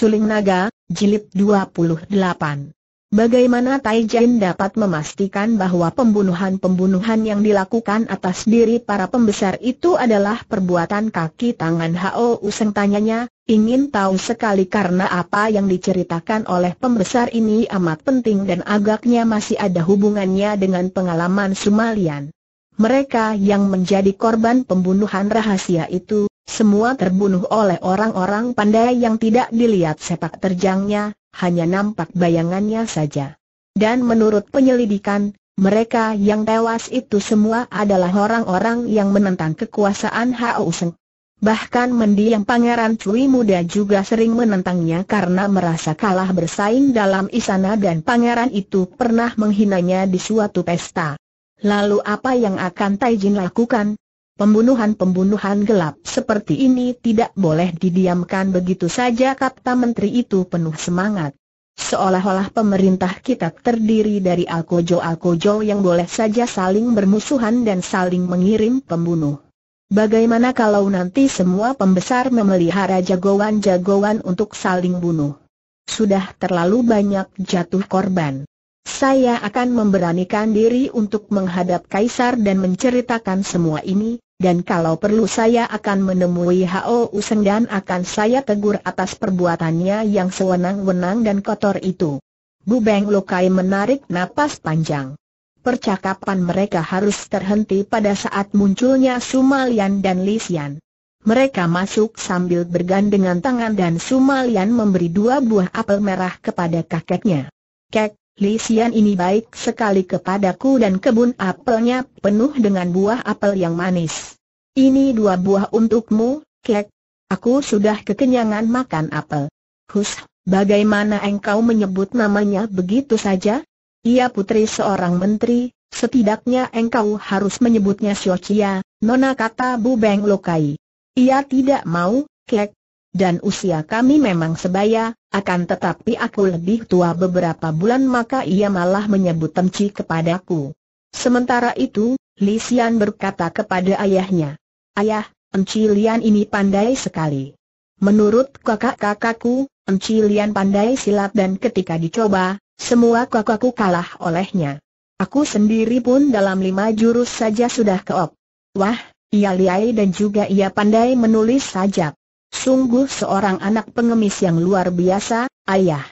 Suling Naga, Jilid 28. Bagaimana Tai Jin dapat memastikan bahwa pembunuhan-pembunuhan yang dilakukan atas diri para pembesar itu adalah perbuatan kaki tangan Hao Useng tanyanya, ingin tahu sekali karena apa yang diceritakan oleh pembesar ini amat penting dan agaknya masih ada hubungannya dengan pengalaman Sumalian. Mereka yang menjadi korban pembunuhan rahasia itu, semua terbunuh oleh orang-orang pandai yang tidak dilihat sepak terjangnya, hanya nampak bayangannya saja. Dan menurut penyelidikan, mereka yang tewas itu semua adalah orang-orang yang menentang kekuasaan Hao Bahkan mendiang pangeran Cui muda juga sering menentangnya karena merasa kalah bersaing dalam isana dan pangeran itu pernah menghinanya di suatu pesta. Lalu apa yang akan Taijin lakukan? Pembunuhan-pembunuhan gelap seperti ini tidak boleh didiamkan begitu saja kata menteri itu penuh semangat. Seolah-olah pemerintah kita terdiri dari alkojo-alkojo yang boleh saja saling bermusuhan dan saling mengirim pembunuh. Bagaimana kalau nanti semua pembesar memelihara jagoan-jagoan untuk saling bunuh? Sudah terlalu banyak jatuh korban. Saya akan memberanikan diri untuk menghadap Kaisar dan menceritakan semua ini, dan kalau perlu saya akan menemui H.O. Useng dan akan saya tegur atas perbuatannya yang sewenang-wenang dan kotor itu. Bu Beng Lokai menarik napas panjang. Percakapan mereka harus terhenti pada saat munculnya Sumalian dan Lisian. Mereka masuk sambil bergandengan tangan dan Sumalian memberi dua buah apel merah kepada kakeknya. Kek, Li Xian ini baik sekali kepadaku dan kebun apelnya penuh dengan buah apel yang manis. Ini dua buah untukmu, Kek. Aku sudah kekenyangan makan apel. Hus, bagaimana engkau menyebut namanya begitu saja? Ia putri seorang menteri, setidaknya engkau harus menyebutnya Xiao Chia, nona kata Bu Beng Lokai. Ia tidak mau, Kek, dan usia kami memang sebaya, akan tetapi aku lebih tua beberapa bulan maka ia malah menyebut temci kepadaku. Sementara itu, Li Xian berkata kepada ayahnya, Ayah, Enci Lian ini pandai sekali. Menurut kakak-kakakku, Enci Lian pandai silat dan ketika dicoba, semua kakakku kalah olehnya. Aku sendiri pun dalam lima jurus saja sudah keop. Wah, ia liai dan juga ia pandai menulis sajak. Sungguh seorang anak pengemis yang luar biasa, ayah.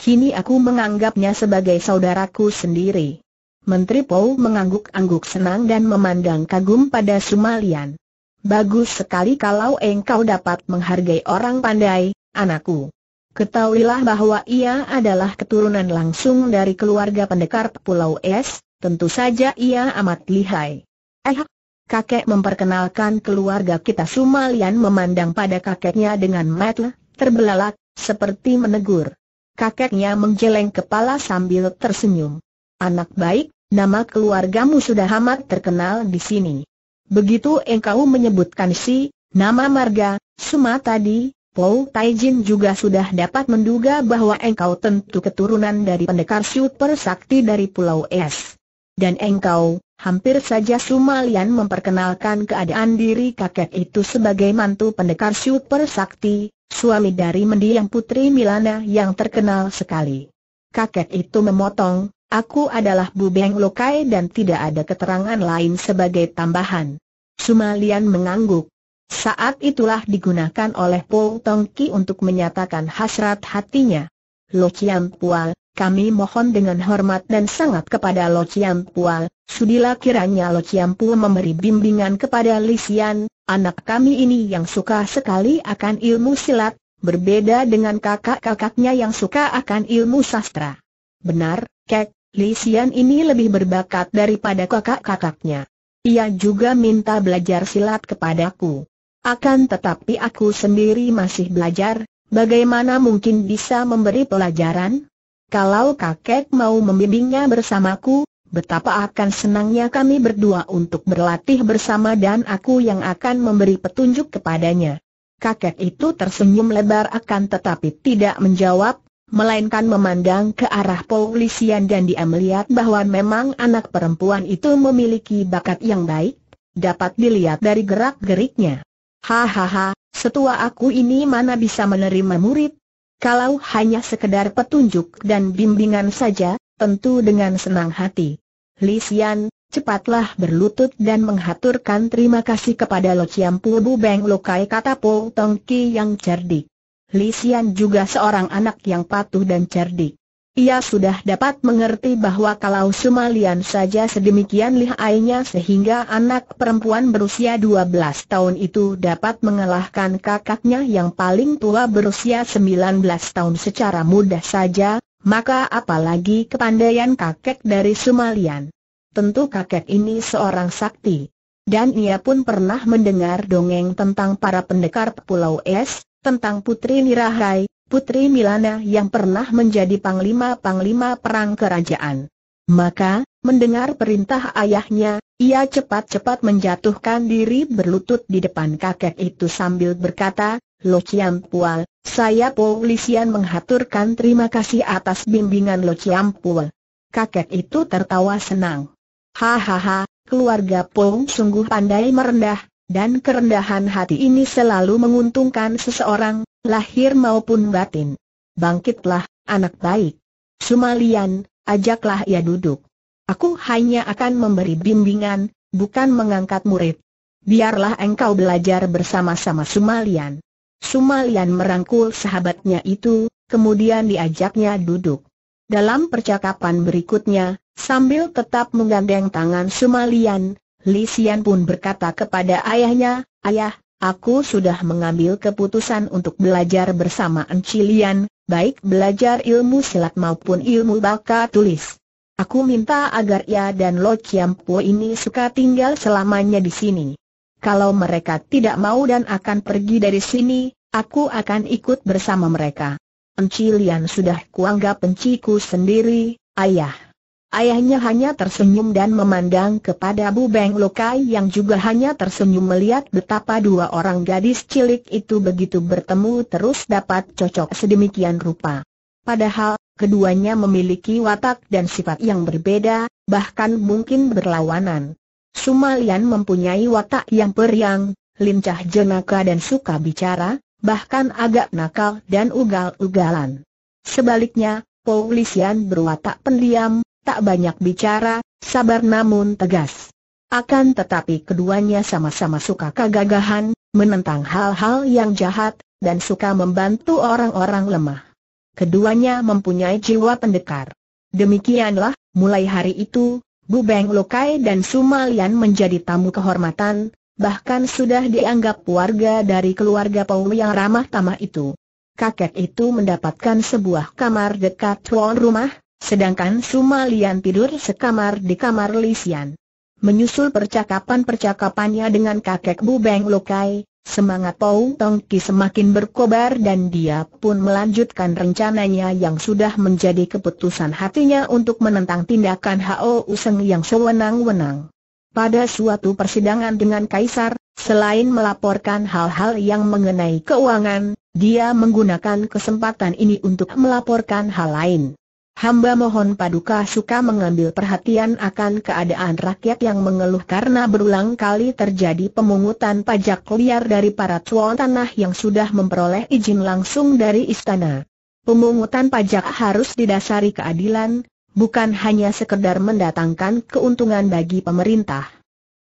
Kini aku menganggapnya sebagai saudaraku sendiri. Menteri Pau mengangguk-angguk senang dan memandang kagum pada Sumalian. Bagus sekali kalau engkau dapat menghargai orang pandai, anakku. Ketahuilah bahwa ia adalah keturunan langsung dari keluarga pendekar Pulau Es, tentu saja ia amat lihai. Eh, kakek memperkenalkan keluarga kita Sumalian memandang pada kakeknya dengan mata terbelalak, seperti menegur. Kakeknya menggeleng kepala sambil tersenyum. Anak baik, nama keluargamu sudah amat terkenal di sini. Begitu engkau menyebutkan si, nama marga, Suma tadi, Paul Taijin juga sudah dapat menduga bahwa engkau tentu keturunan dari pendekar super sakti dari Pulau Es. Dan engkau, Hampir saja Sumalian memperkenalkan keadaan diri kakek itu sebagai mantu pendekar super sakti, suami dari mendiang putri Milana yang terkenal sekali. Kakek itu memotong, aku adalah Bubeng Lokai dan tidak ada keterangan lain sebagai tambahan. Sumalian mengangguk. Saat itulah digunakan oleh Po Tong Ki untuk menyatakan hasrat hatinya. Lo Chiam Pual, kami mohon dengan hormat dan sangat kepada Lo Chiam Pual, Sudilah kiranya Lo memberi bimbingan kepada Lisian, anak kami ini yang suka sekali akan ilmu silat, berbeda dengan kakak-kakaknya yang suka akan ilmu sastra. Benar, Kek, Lisian ini lebih berbakat daripada kakak-kakaknya. Ia juga minta belajar silat kepadaku. Akan tetapi aku sendiri masih belajar, bagaimana mungkin bisa memberi pelajaran? Kalau kakek mau membimbingnya bersamaku, betapa akan senangnya kami berdua untuk berlatih bersama dan aku yang akan memberi petunjuk kepadanya. Kakek itu tersenyum lebar akan tetapi tidak menjawab, melainkan memandang ke arah polisian dan dia melihat bahwa memang anak perempuan itu memiliki bakat yang baik, dapat dilihat dari gerak-geriknya. Hahaha, setua aku ini mana bisa menerima murid? Kalau hanya sekedar petunjuk dan bimbingan saja, tentu dengan senang hati. Lisian, cepatlah berlutut dan menghaturkan terima kasih kepada Lo Chiam Pu Bu Beng Lokai kata Po Tong Ki yang cerdik. Lisian juga seorang anak yang patuh dan cerdik. Ia sudah dapat mengerti bahwa kalau Sumalian saja sedemikian lihainya sehingga anak perempuan berusia 12 tahun itu dapat mengalahkan kakaknya yang paling tua berusia 19 tahun secara mudah saja, maka apalagi kepandaian kakek dari Sumalian. Tentu kakek ini seorang sakti. Dan ia pun pernah mendengar dongeng tentang para pendekar Pulau Es, tentang Putri Nirahai, Putri Milana yang pernah menjadi panglima-panglima perang kerajaan. Maka, mendengar perintah ayahnya, ia cepat-cepat menjatuhkan diri berlutut di depan kakek itu sambil berkata, Lo Pual, saya polisian menghaturkan terima kasih atas bimbingan Lo Pual. Kakek itu tertawa senang. Hahaha, keluarga Pong sungguh pandai merendah, dan kerendahan hati ini selalu menguntungkan seseorang, lahir maupun batin. Bangkitlah, anak baik. Sumalian, ajaklah ia duduk. Aku hanya akan memberi bimbingan, bukan mengangkat murid. Biarlah engkau belajar bersama-sama Sumalian. Sumalian merangkul sahabatnya itu, kemudian diajaknya duduk. Dalam percakapan berikutnya, sambil tetap menggandeng tangan Sumalian, Li pun berkata kepada ayahnya, Ayah, aku sudah mengambil keputusan untuk belajar bersama Encilian, baik belajar ilmu silat maupun ilmu baka tulis. Aku minta agar ia ya dan Lo Chiampo ini suka tinggal selamanya di sini. Kalau mereka tidak mau dan akan pergi dari sini, aku akan ikut bersama mereka. Encilian sudah kuanggap penciku sendiri, ayah. Ayahnya hanya tersenyum dan memandang kepada Bu Beng Lokai yang juga hanya tersenyum melihat betapa dua orang gadis cilik itu begitu bertemu terus dapat cocok sedemikian rupa. Padahal, keduanya memiliki watak dan sifat yang berbeda, bahkan mungkin berlawanan. Sumalian mempunyai watak yang periang, lincah jenaka dan suka bicara, bahkan agak nakal dan ugal-ugalan. Sebaliknya, Paulisian berwatak pendiam, tak banyak bicara, sabar namun tegas. Akan tetapi keduanya sama-sama suka kegagahan, menentang hal-hal yang jahat, dan suka membantu orang-orang lemah. Keduanya mempunyai jiwa pendekar. Demikianlah, mulai hari itu, Bu Beng Lokai dan Sumalian menjadi tamu kehormatan, bahkan sudah dianggap warga dari keluarga Pau yang ramah tamah itu. Kakek itu mendapatkan sebuah kamar dekat ruang rumah, sedangkan Sumalian tidur sekamar di kamar Lisian. Menyusul percakapan-percakapannya dengan kakek Bu Beng Lokai, Semangat Tong Tongki semakin berkobar dan dia pun melanjutkan rencananya yang sudah menjadi keputusan hatinya untuk menentang tindakan Hao Useng yang sewenang-wenang. Pada suatu persidangan dengan Kaisar, selain melaporkan hal-hal yang mengenai keuangan, dia menggunakan kesempatan ini untuk melaporkan hal lain. Hamba mohon Paduka suka mengambil perhatian akan keadaan rakyat yang mengeluh karena berulang kali terjadi pemungutan pajak liar dari para tuan tanah yang sudah memperoleh izin langsung dari istana. Pemungutan pajak harus didasari keadilan, bukan hanya sekedar mendatangkan keuntungan bagi pemerintah.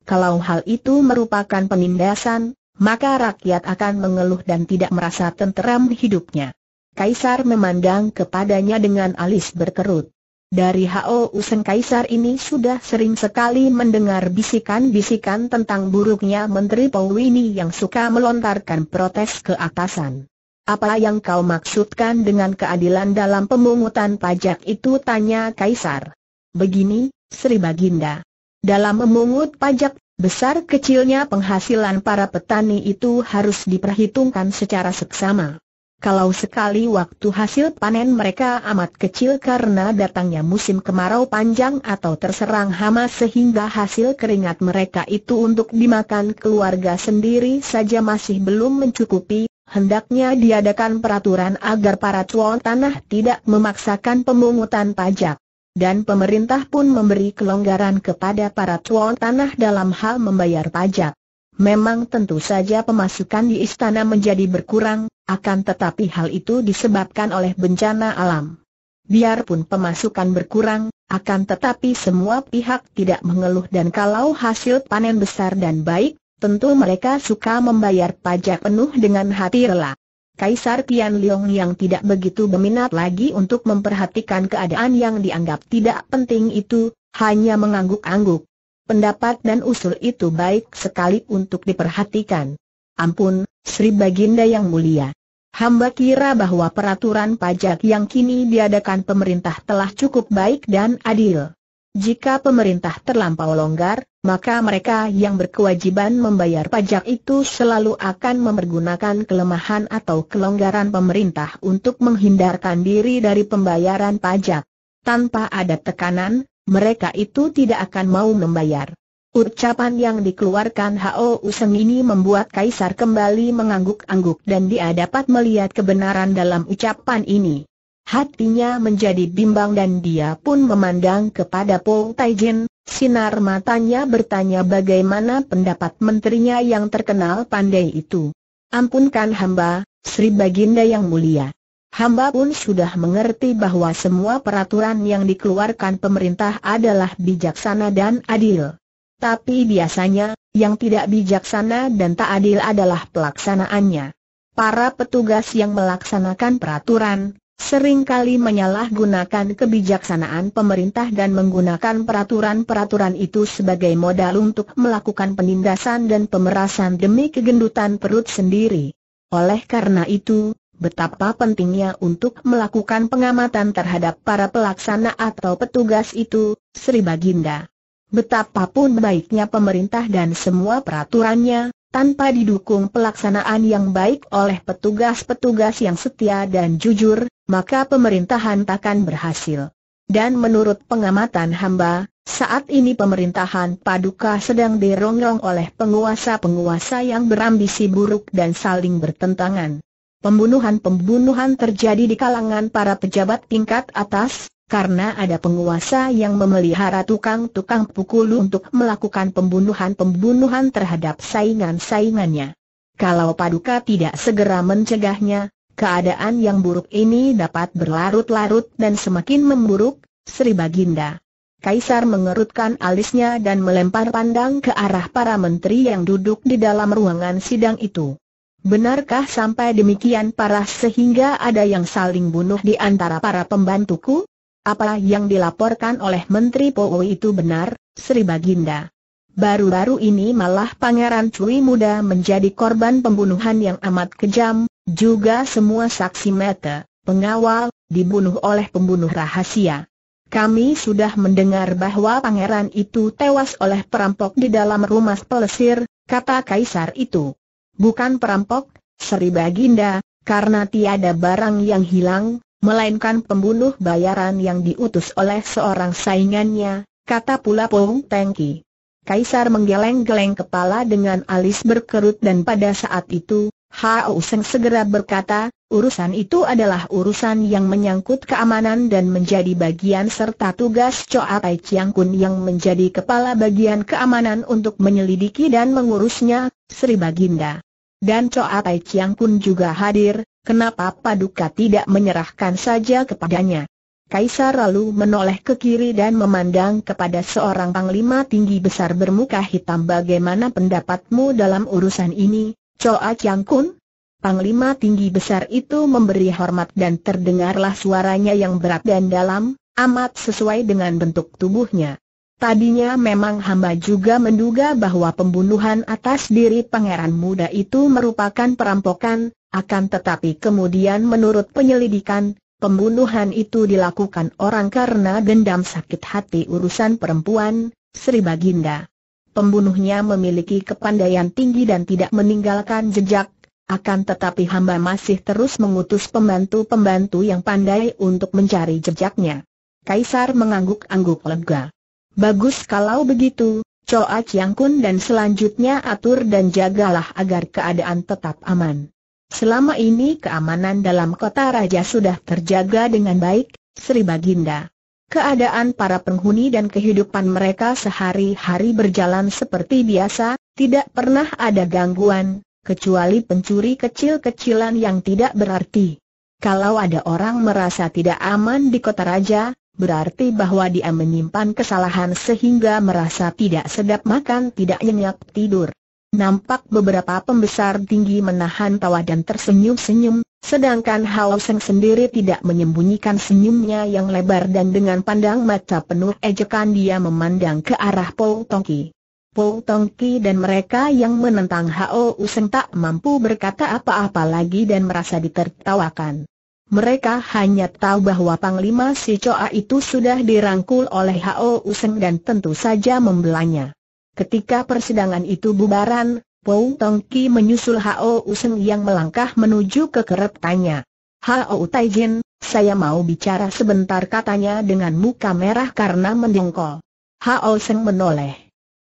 Kalau hal itu merupakan penindasan, maka rakyat akan mengeluh dan tidak merasa tenteram hidupnya. Kaisar memandang kepadanya dengan alis berkerut. Dari Hao Useng Kaisar ini sudah sering sekali mendengar bisikan-bisikan tentang buruknya Menteri Powini yang suka melontarkan protes ke atasan. Apa yang kau maksudkan dengan keadilan dalam pemungutan pajak itu tanya Kaisar. Begini, Sri Baginda. Dalam memungut pajak, besar kecilnya penghasilan para petani itu harus diperhitungkan secara seksama. Kalau sekali waktu hasil panen mereka amat kecil karena datangnya musim kemarau panjang atau terserang hama sehingga hasil keringat mereka itu untuk dimakan keluarga sendiri saja masih belum mencukupi, hendaknya diadakan peraturan agar para tuan tanah tidak memaksakan pemungutan pajak. Dan pemerintah pun memberi kelonggaran kepada para tuan tanah dalam hal membayar pajak. Memang tentu saja pemasukan di istana menjadi berkurang, akan tetapi hal itu disebabkan oleh bencana alam. Biarpun pemasukan berkurang, akan tetapi semua pihak tidak mengeluh dan kalau hasil panen besar dan baik, tentu mereka suka membayar pajak penuh dengan hati rela. Kaisar Tian Liang yang tidak begitu berminat lagi untuk memperhatikan keadaan yang dianggap tidak penting itu, hanya mengangguk-angguk pendapat dan usul itu baik sekali untuk diperhatikan. Ampun, Sri Baginda yang mulia. Hamba kira bahwa peraturan pajak yang kini diadakan pemerintah telah cukup baik dan adil. Jika pemerintah terlampau longgar, maka mereka yang berkewajiban membayar pajak itu selalu akan memergunakan kelemahan atau kelonggaran pemerintah untuk menghindarkan diri dari pembayaran pajak. Tanpa ada tekanan, mereka itu tidak akan mau membayar. Ucapan yang dikeluarkan Hao Useng ini membuat Kaisar kembali mengangguk-angguk dan dia dapat melihat kebenaran dalam ucapan ini. Hatinya menjadi bimbang dan dia pun memandang kepada Po Taijin, sinar matanya bertanya bagaimana pendapat menterinya yang terkenal pandai itu. Ampunkan hamba, Sri Baginda yang mulia. Hamba pun sudah mengerti bahwa semua peraturan yang dikeluarkan pemerintah adalah bijaksana dan adil. Tapi biasanya, yang tidak bijaksana dan tak adil adalah pelaksanaannya. Para petugas yang melaksanakan peraturan, seringkali menyalahgunakan kebijaksanaan pemerintah dan menggunakan peraturan-peraturan itu sebagai modal untuk melakukan penindasan dan pemerasan demi kegendutan perut sendiri. Oleh karena itu, betapa pentingnya untuk melakukan pengamatan terhadap para pelaksana atau petugas itu, Sri Baginda. Betapapun baiknya pemerintah dan semua peraturannya, tanpa didukung pelaksanaan yang baik oleh petugas-petugas yang setia dan jujur, maka pemerintahan takkan berhasil. Dan menurut pengamatan hamba, saat ini pemerintahan Paduka sedang dirongrong oleh penguasa-penguasa yang berambisi buruk dan saling bertentangan. Pembunuhan-pembunuhan terjadi di kalangan para pejabat tingkat atas, karena ada penguasa yang memelihara tukang-tukang pukul untuk melakukan pembunuhan-pembunuhan terhadap saingan-saingannya. Kalau Paduka tidak segera mencegahnya, keadaan yang buruk ini dapat berlarut-larut dan semakin memburuk, Sri Baginda. Kaisar mengerutkan alisnya dan melempar pandang ke arah para menteri yang duduk di dalam ruangan sidang itu. Benarkah sampai demikian parah sehingga ada yang saling bunuh di antara para pembantuku? Apa yang dilaporkan oleh Menteri Powo itu benar, Sri Baginda? Baru-baru ini malah Pangeran Cui Muda menjadi korban pembunuhan yang amat kejam, juga semua saksi mata, pengawal, dibunuh oleh pembunuh rahasia. Kami sudah mendengar bahwa pangeran itu tewas oleh perampok di dalam rumah pelesir, kata kaisar itu bukan perampok, Sri Baginda, karena tiada barang yang hilang, melainkan pembunuh bayaran yang diutus oleh seorang saingannya, kata pula Pung Tengki. Kaisar menggeleng-geleng kepala dengan alis berkerut dan pada saat itu, Hao Seng segera berkata, urusan itu adalah urusan yang menyangkut keamanan dan menjadi bagian serta tugas Choa Tai Chiang Kun yang menjadi kepala bagian keamanan untuk menyelidiki dan mengurusnya, Sri Baginda. Dan Coa Tai Chiang pun juga hadir, kenapa Paduka tidak menyerahkan saja kepadanya? Kaisar lalu menoleh ke kiri dan memandang kepada seorang panglima tinggi besar bermuka hitam bagaimana pendapatmu dalam urusan ini, Coa Chiang Kun? Panglima tinggi besar itu memberi hormat dan terdengarlah suaranya yang berat dan dalam, amat sesuai dengan bentuk tubuhnya. Tadinya memang hamba juga menduga bahwa pembunuhan atas diri pangeran muda itu merupakan perampokan, akan tetapi kemudian menurut penyelidikan, pembunuhan itu dilakukan orang karena dendam sakit hati urusan perempuan, Sri Baginda. Pembunuhnya memiliki kepandaian tinggi dan tidak meninggalkan jejak, akan tetapi hamba masih terus mengutus pembantu-pembantu yang pandai untuk mencari jejaknya. Kaisar mengangguk-angguk lega. Bagus kalau begitu, Choa Chiang Kun dan selanjutnya atur dan jagalah agar keadaan tetap aman. Selama ini keamanan dalam kota raja sudah terjaga dengan baik, Sri Baginda. Keadaan para penghuni dan kehidupan mereka sehari-hari berjalan seperti biasa, tidak pernah ada gangguan, kecuali pencuri kecil-kecilan yang tidak berarti. Kalau ada orang merasa tidak aman di kota raja, berarti bahwa dia menyimpan kesalahan sehingga merasa tidak sedap makan tidak nyenyak tidur. Nampak beberapa pembesar tinggi menahan tawa dan tersenyum-senyum, sedangkan Hao Seng sendiri tidak menyembunyikan senyumnya yang lebar dan dengan pandang mata penuh ejekan dia memandang ke arah Paul Tongki. Paul Tongki dan mereka yang menentang Hao Seng tak mampu berkata apa-apa lagi dan merasa ditertawakan. Mereka hanya tahu bahwa Panglima Si Coa itu sudah dirangkul oleh Hao Useng dan tentu saja membelanya. Ketika persidangan itu bubaran, Pou Tong Ki menyusul Hao Useng yang melangkah menuju ke kerep tanya. Hao Taijin, saya mau bicara sebentar katanya dengan muka merah karena mendengkol. Hao Seng menoleh.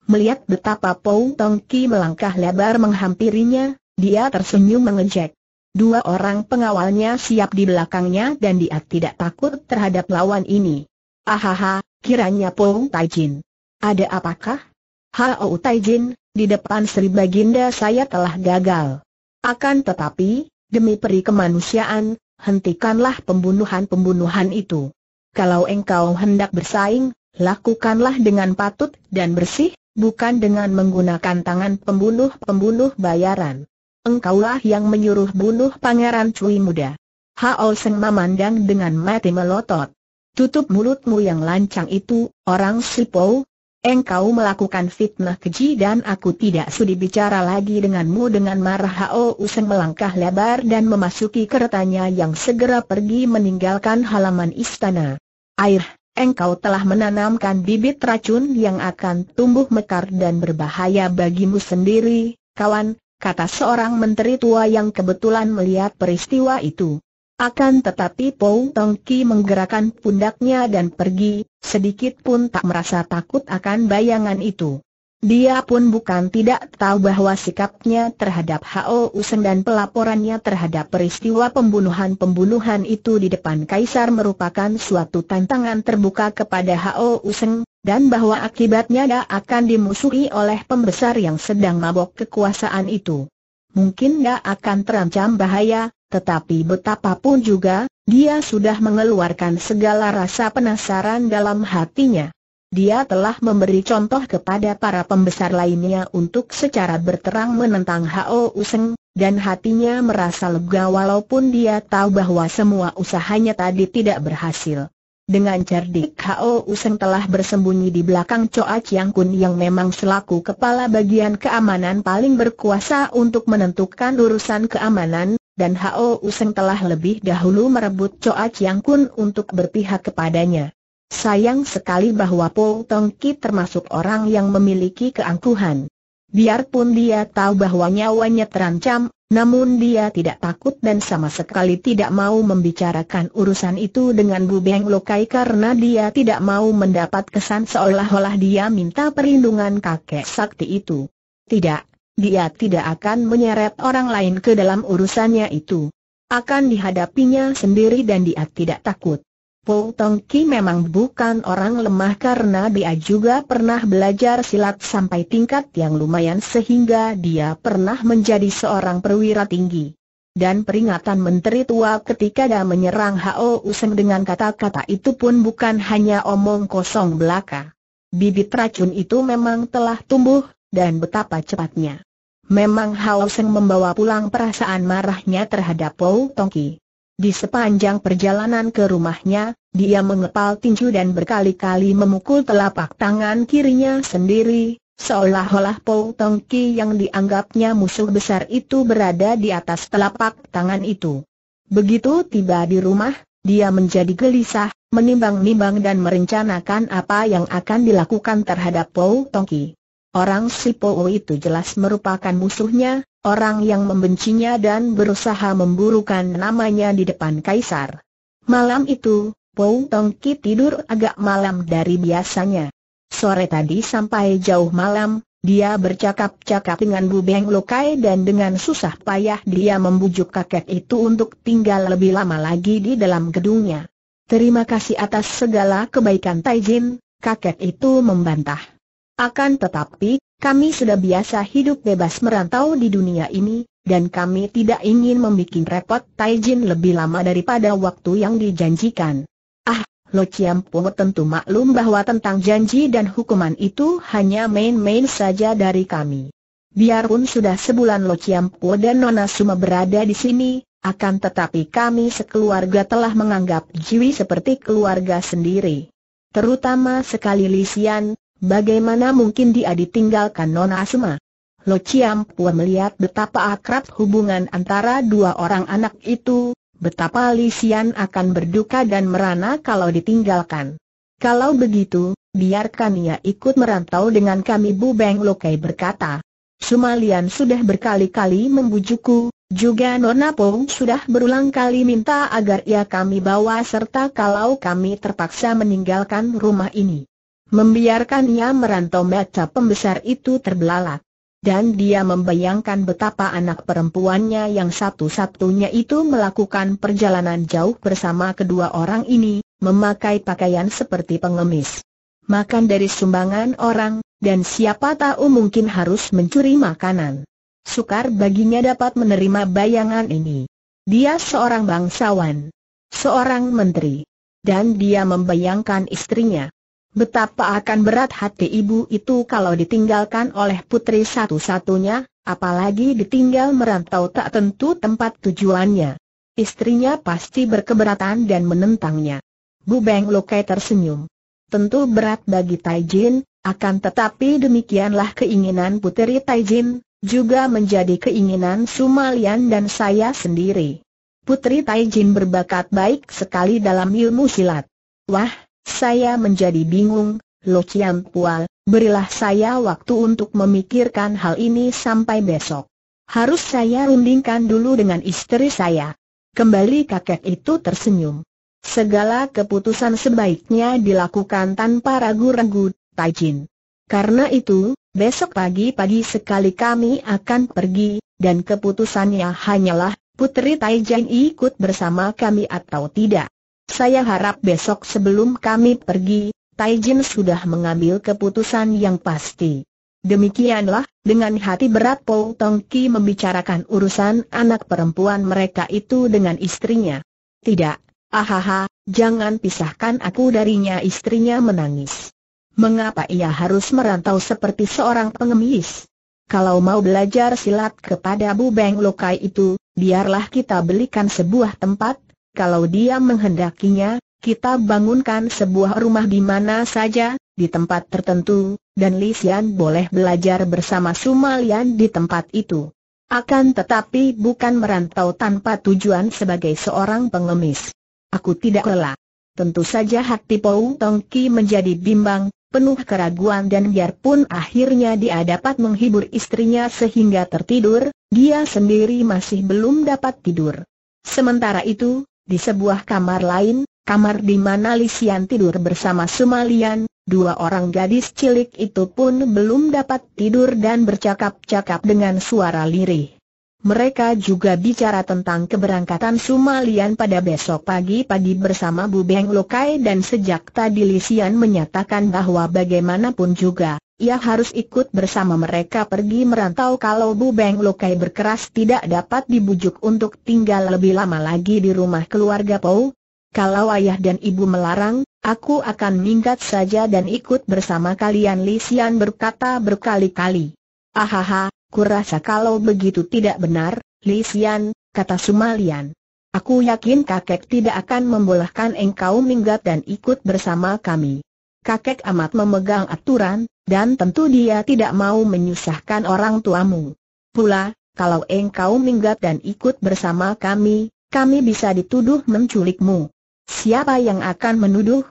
Melihat betapa Pou Tong Ki melangkah lebar menghampirinya, dia tersenyum mengejek. Dua orang pengawalnya siap di belakangnya dan dia tidak takut terhadap lawan ini. Ahaha, kiranya Pong Taijin. Ada apakah? Hao Taijin, di depan Sri Baginda saya telah gagal. Akan tetapi, demi peri kemanusiaan, hentikanlah pembunuhan-pembunuhan itu. Kalau engkau hendak bersaing, lakukanlah dengan patut dan bersih, bukan dengan menggunakan tangan pembunuh-pembunuh bayaran engkaulah yang menyuruh bunuh Pangeran Cui Muda. Hao Seng memandang dengan mati melotot. Tutup mulutmu yang lancang itu, orang sipo. Engkau melakukan fitnah keji dan aku tidak sudi bicara lagi denganmu dengan marah Hao Useng melangkah lebar dan memasuki keretanya yang segera pergi meninggalkan halaman istana. Air, engkau telah menanamkan bibit racun yang akan tumbuh mekar dan berbahaya bagimu sendiri, kawan, kata seorang menteri tua yang kebetulan melihat peristiwa itu. Akan tetapi Pou Tong Ki menggerakkan pundaknya dan pergi, sedikit pun tak merasa takut akan bayangan itu. Dia pun bukan tidak tahu bahwa sikapnya terhadap Hao Useng dan pelaporannya terhadap peristiwa pembunuhan-pembunuhan itu di depan Kaisar merupakan suatu tantangan terbuka kepada Hao Useng, dan bahwa akibatnya dia akan dimusuhi oleh pembesar yang sedang mabok kekuasaan itu. Mungkin dia akan terancam bahaya, tetapi betapapun juga, dia sudah mengeluarkan segala rasa penasaran dalam hatinya. Dia telah memberi contoh kepada para pembesar lainnya untuk secara berterang menentang Hao Useng, dan hatinya merasa lega walaupun dia tahu bahwa semua usahanya tadi tidak berhasil. Dengan cerdik Hao Useng telah bersembunyi di belakang Choa Chiang Kun yang memang selaku kepala bagian keamanan paling berkuasa untuk menentukan urusan keamanan, dan Hao Useng telah lebih dahulu merebut Choa Chiang Kun untuk berpihak kepadanya. Sayang sekali bahwa Po Tong Ki termasuk orang yang memiliki keangkuhan. Biarpun dia tahu bahwa nyawanya terancam, namun dia tidak takut dan sama sekali tidak mau membicarakan urusan itu dengan Bu Beng Lokai karena dia tidak mau mendapat kesan seolah-olah dia minta perlindungan kakek sakti itu. Tidak, dia tidak akan menyeret orang lain ke dalam urusannya itu. Akan dihadapinya sendiri dan dia tidak takut. Po Tong Ki memang bukan orang lemah karena dia juga pernah belajar silat sampai tingkat yang lumayan sehingga dia pernah menjadi seorang perwira tinggi. Dan peringatan menteri tua ketika dia menyerang Hao Useng dengan kata-kata itu pun bukan hanya omong kosong belaka. Bibit racun itu memang telah tumbuh, dan betapa cepatnya. Memang Hao Useng membawa pulang perasaan marahnya terhadap Pou Tong Ki. Di sepanjang perjalanan ke rumahnya, dia mengepal tinju dan berkali-kali memukul telapak tangan kirinya sendiri, seolah-olah Pou Tong Ki yang dianggapnya musuh besar itu berada di atas telapak tangan itu. Begitu tiba di rumah, dia menjadi gelisah, menimbang-nimbang dan merencanakan apa yang akan dilakukan terhadap Pou Tong Ki. Orang si Pou itu jelas merupakan musuhnya, orang yang membencinya dan berusaha memburukkan namanya di depan kaisar. Malam itu, Pou Tongki tidur agak malam dari biasanya. Sore tadi sampai jauh malam, dia bercakap-cakap dengan Bu Beng Lokai dan dengan susah payah dia membujuk kakek itu untuk tinggal lebih lama lagi di dalam gedungnya. Terima kasih atas segala kebaikan Taijin, kakek itu membantah. Akan tetapi, kami sudah biasa hidup bebas merantau di dunia ini, dan kami tidak ingin membuat repot Taijin lebih lama daripada waktu yang dijanjikan. Ah, Lo Chiam tentu maklum bahwa tentang janji dan hukuman itu hanya main-main saja dari kami. Biarpun sudah sebulan Lo Chiam dan Nona Suma berada di sini, akan tetapi kami sekeluarga telah menganggap Jiwi seperti keluarga sendiri. Terutama sekali Lisian, Bagaimana mungkin dia ditinggalkan Nona Asma? Lo ciam, Pua melihat betapa akrab hubungan antara dua orang anak itu, betapa Xian akan berduka dan merana kalau ditinggalkan. Kalau begitu, biarkan ia ikut merantau dengan kami Bu Beng Lokai berkata. Sumalian sudah berkali-kali membujukku, juga Nona Pong sudah berulang kali minta agar ia kami bawa serta kalau kami terpaksa meninggalkan rumah ini membiarkannya merantau mata pembesar itu terbelalak. Dan dia membayangkan betapa anak perempuannya yang satu-satunya itu melakukan perjalanan jauh bersama kedua orang ini, memakai pakaian seperti pengemis. Makan dari sumbangan orang, dan siapa tahu mungkin harus mencuri makanan. Sukar baginya dapat menerima bayangan ini. Dia seorang bangsawan, seorang menteri, dan dia membayangkan istrinya. Betapa akan berat hati ibu itu kalau ditinggalkan oleh putri satu-satunya, apalagi ditinggal merantau tak tentu tempat tujuannya. Istrinya pasti berkeberatan dan menentangnya. Bu Beng Lokai tersenyum. Tentu berat bagi Taijin, akan tetapi demikianlah keinginan putri Taijin, juga menjadi keinginan Sumalian dan saya sendiri. Putri Taijin berbakat baik sekali dalam ilmu silat. Wah, saya menjadi bingung, Lo Chiang Pual, berilah saya waktu untuk memikirkan hal ini sampai besok. Harus saya rundingkan dulu dengan istri saya. Kembali kakek itu tersenyum. Segala keputusan sebaiknya dilakukan tanpa ragu-ragu, Taijin. Karena itu, besok pagi-pagi sekali kami akan pergi, dan keputusannya hanyalah Putri Taijin ikut bersama kami atau tidak. Saya harap besok sebelum kami pergi, Tai sudah mengambil keputusan yang pasti. Demikianlah, dengan hati berat Paul Tongki membicarakan urusan anak perempuan mereka itu dengan istrinya. Tidak, ahaha, jangan pisahkan aku darinya istrinya menangis. Mengapa ia harus merantau seperti seorang pengemis? Kalau mau belajar silat kepada Bu Beng Lokai itu, biarlah kita belikan sebuah tempat, kalau dia menghendakinya, kita bangunkan sebuah rumah di mana saja, di tempat tertentu, dan Xian boleh belajar bersama Sumalian di tempat itu. Akan tetapi bukan merantau tanpa tujuan sebagai seorang pengemis. Aku tidak rela. Tentu saja hati Pou Ki menjadi bimbang, penuh keraguan dan biarpun akhirnya dia dapat menghibur istrinya sehingga tertidur, dia sendiri masih belum dapat tidur. Sementara itu, di sebuah kamar lain, kamar di mana Lisian tidur bersama Sumalian, dua orang gadis cilik itu pun belum dapat tidur dan bercakap-cakap dengan suara lirih. Mereka juga bicara tentang keberangkatan Sumalian pada besok pagi-pagi bersama Bu Beng Lokai dan sejak tadi Lisian menyatakan bahwa bagaimanapun juga, ia harus ikut bersama mereka pergi merantau kalau Bu Beng Lokai berkeras tidak dapat dibujuk untuk tinggal lebih lama lagi di rumah keluarga Pau. Kalau ayah dan ibu melarang, aku akan minggat saja dan ikut bersama kalian Lisian berkata berkali-kali. Ahaha, Kurasa kalau begitu tidak benar, Li Xian, kata Sumalian. Aku yakin kakek tidak akan membolehkan engkau minggat dan ikut bersama kami. Kakek amat memegang aturan, dan tentu dia tidak mau menyusahkan orang tuamu. Pula, kalau engkau minggat dan ikut bersama kami, kami bisa dituduh menculikmu. Siapa yang akan menuduh?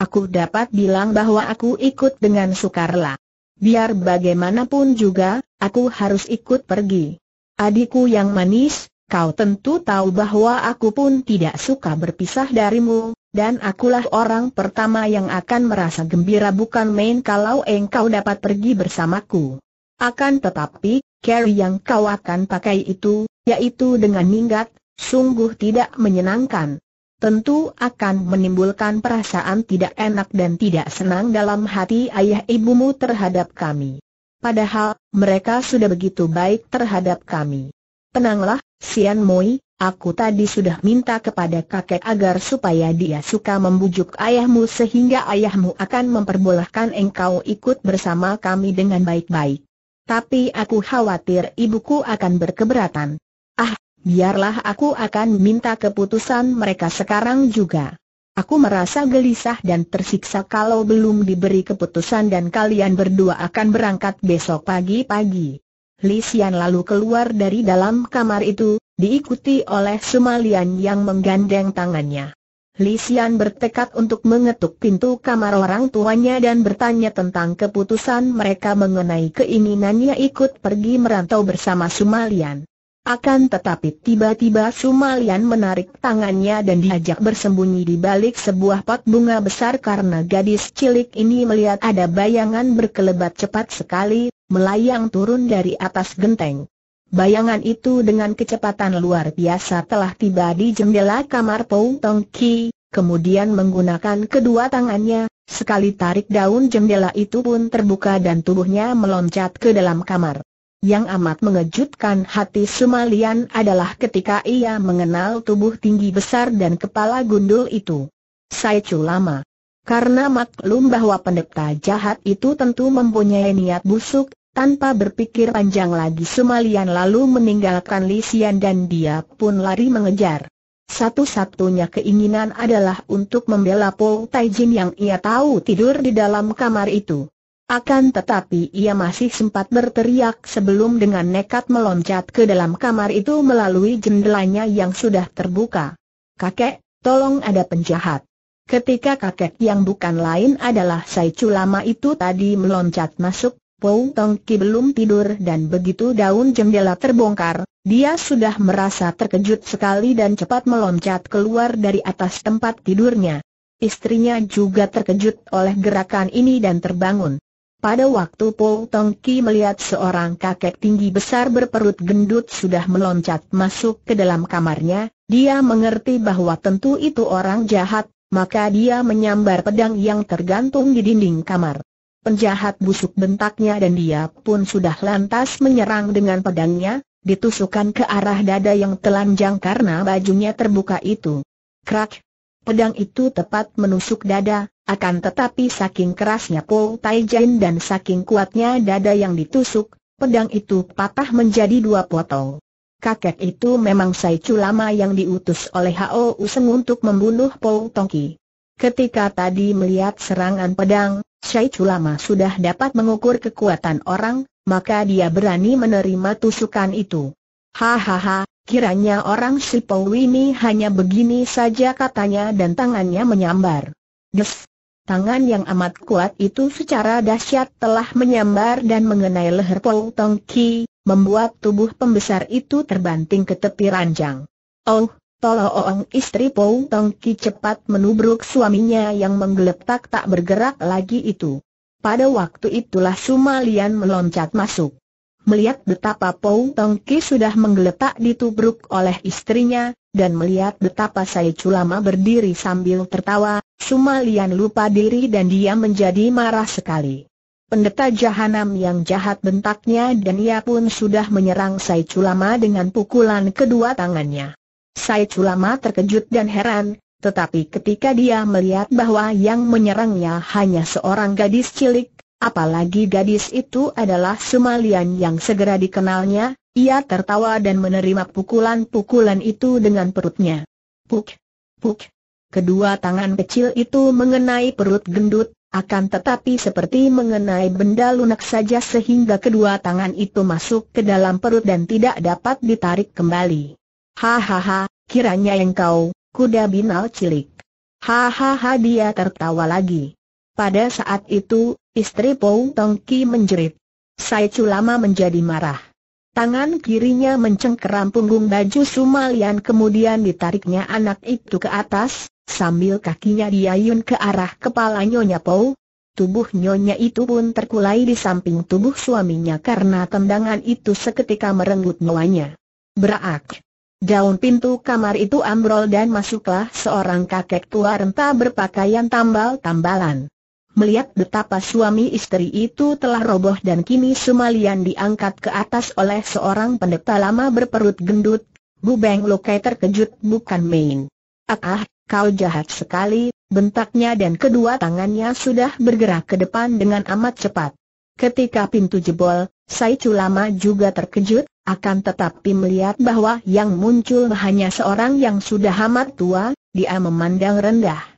Aku dapat bilang bahwa aku ikut dengan sukarela. Biar bagaimanapun juga, aku harus ikut pergi. Adikku yang manis, kau tentu tahu bahwa aku pun tidak suka berpisah darimu, dan akulah orang pertama yang akan merasa gembira bukan main kalau engkau dapat pergi bersamaku. Akan tetapi, carry yang kau akan pakai itu, yaitu dengan minggat, sungguh tidak menyenangkan tentu akan menimbulkan perasaan tidak enak dan tidak senang dalam hati ayah ibumu terhadap kami. Padahal, mereka sudah begitu baik terhadap kami. Tenanglah, Sian Moi, aku tadi sudah minta kepada kakek agar supaya dia suka membujuk ayahmu sehingga ayahmu akan memperbolehkan engkau ikut bersama kami dengan baik-baik. Tapi aku khawatir ibuku akan berkeberatan. Ah, biarlah aku akan minta keputusan mereka sekarang juga. Aku merasa gelisah dan tersiksa kalau belum diberi keputusan dan kalian berdua akan berangkat besok pagi-pagi. Lisian lalu keluar dari dalam kamar itu, diikuti oleh Sumalian yang menggandeng tangannya. Lisian bertekad untuk mengetuk pintu kamar orang tuanya dan bertanya tentang keputusan mereka mengenai keinginannya ikut pergi merantau bersama Sumalian. Akan tetapi tiba-tiba Sumalian menarik tangannya dan diajak bersembunyi di balik sebuah pot bunga besar karena gadis cilik ini melihat ada bayangan berkelebat cepat sekali, melayang turun dari atas genteng. Bayangan itu dengan kecepatan luar biasa telah tiba di jendela kamar Pou Tong Ki, kemudian menggunakan kedua tangannya, sekali tarik daun jendela itu pun terbuka dan tubuhnya meloncat ke dalam kamar. Yang amat mengejutkan hati Sumalian adalah ketika ia mengenal tubuh tinggi besar dan kepala gundul itu. Saya lama. Karena maklum bahwa pendeta jahat itu tentu mempunyai niat busuk, tanpa berpikir panjang lagi Sumalian lalu meninggalkan Lisian dan dia pun lari mengejar. Satu-satunya keinginan adalah untuk membela Paul Taijin yang ia tahu tidur di dalam kamar itu. Akan tetapi ia masih sempat berteriak sebelum dengan nekat meloncat ke dalam kamar itu melalui jendelanya yang sudah terbuka. Kakek, tolong ada penjahat. Ketika kakek yang bukan lain adalah Sai Culama itu tadi meloncat masuk, Pou Tongki belum tidur dan begitu daun jendela terbongkar, dia sudah merasa terkejut sekali dan cepat meloncat keluar dari atas tempat tidurnya. Istrinya juga terkejut oleh gerakan ini dan terbangun. Pada waktu Paul Tongki melihat seorang kakek tinggi besar berperut gendut sudah meloncat masuk ke dalam kamarnya, dia mengerti bahwa tentu itu orang jahat, maka dia menyambar pedang yang tergantung di dinding kamar. Penjahat busuk bentaknya dan dia pun sudah lantas menyerang dengan pedangnya, ditusukan ke arah dada yang telanjang karena bajunya terbuka itu. Krak! Pedang itu tepat menusuk dada, akan tetapi saking kerasnya Paul Tai Jin dan saking kuatnya dada yang ditusuk, pedang itu patah menjadi dua potong. Kakek itu memang Sai lama yang diutus oleh Hao Useng untuk membunuh Paul Tongki. Ketika tadi melihat serangan pedang, Sai lama sudah dapat mengukur kekuatan orang, maka dia berani menerima tusukan itu. Hahaha, kiranya orang si Po ini hanya begini saja katanya dan tangannya menyambar. Des, Tangan yang amat kuat itu secara dahsyat telah menyambar dan mengenai leher Pol Tong Ki, membuat tubuh pembesar itu terbanting ke tepi ranjang. Oh, Tolong istri Pou Tong Ki cepat menubruk suaminya yang menggeletak tak bergerak lagi itu. Pada waktu itulah Sumalian meloncat masuk. Melihat betapa Pou Tong Ki sudah menggeletak ditubruk oleh istrinya, dan melihat betapa Sai Culama berdiri sambil tertawa, Sumalian lupa diri dan dia menjadi marah sekali. Pendeta Jahanam yang jahat bentaknya dan ia pun sudah menyerang Sai Culama dengan pukulan kedua tangannya. Sai Culama terkejut dan heran, tetapi ketika dia melihat bahwa yang menyerangnya hanya seorang gadis cilik, apalagi gadis itu adalah Sumalian yang segera dikenalnya, ia tertawa dan menerima pukulan-pukulan itu dengan perutnya. Puk! Puk! Kedua tangan kecil itu mengenai perut gendut, akan tetapi seperti mengenai benda lunak saja sehingga kedua tangan itu masuk ke dalam perut dan tidak dapat ditarik kembali. Hahaha, kiranya engkau, kuda binal cilik. Hahaha dia tertawa lagi. Pada saat itu, istri Pou Ki menjerit. Sai Culama menjadi marah. Tangan kirinya mencengkeram punggung baju Sumalian kemudian ditariknya anak itu ke atas, sambil kakinya diayun ke arah kepala Nyonya Pou. Tubuh Nyonya itu pun terkulai di samping tubuh suaminya karena tendangan itu seketika merenggut nyawanya. Berak. Daun pintu kamar itu ambrol dan masuklah seorang kakek tua renta berpakaian tambal-tambalan melihat betapa suami istri itu telah roboh dan kini Sumalian diangkat ke atas oleh seorang pendeta lama berperut gendut, Bu Beng Lokai terkejut bukan main. Ah, ah, kau jahat sekali, bentaknya dan kedua tangannya sudah bergerak ke depan dengan amat cepat. Ketika pintu jebol, Sai Chulama juga terkejut, akan tetapi melihat bahwa yang muncul hanya seorang yang sudah amat tua, dia memandang rendah.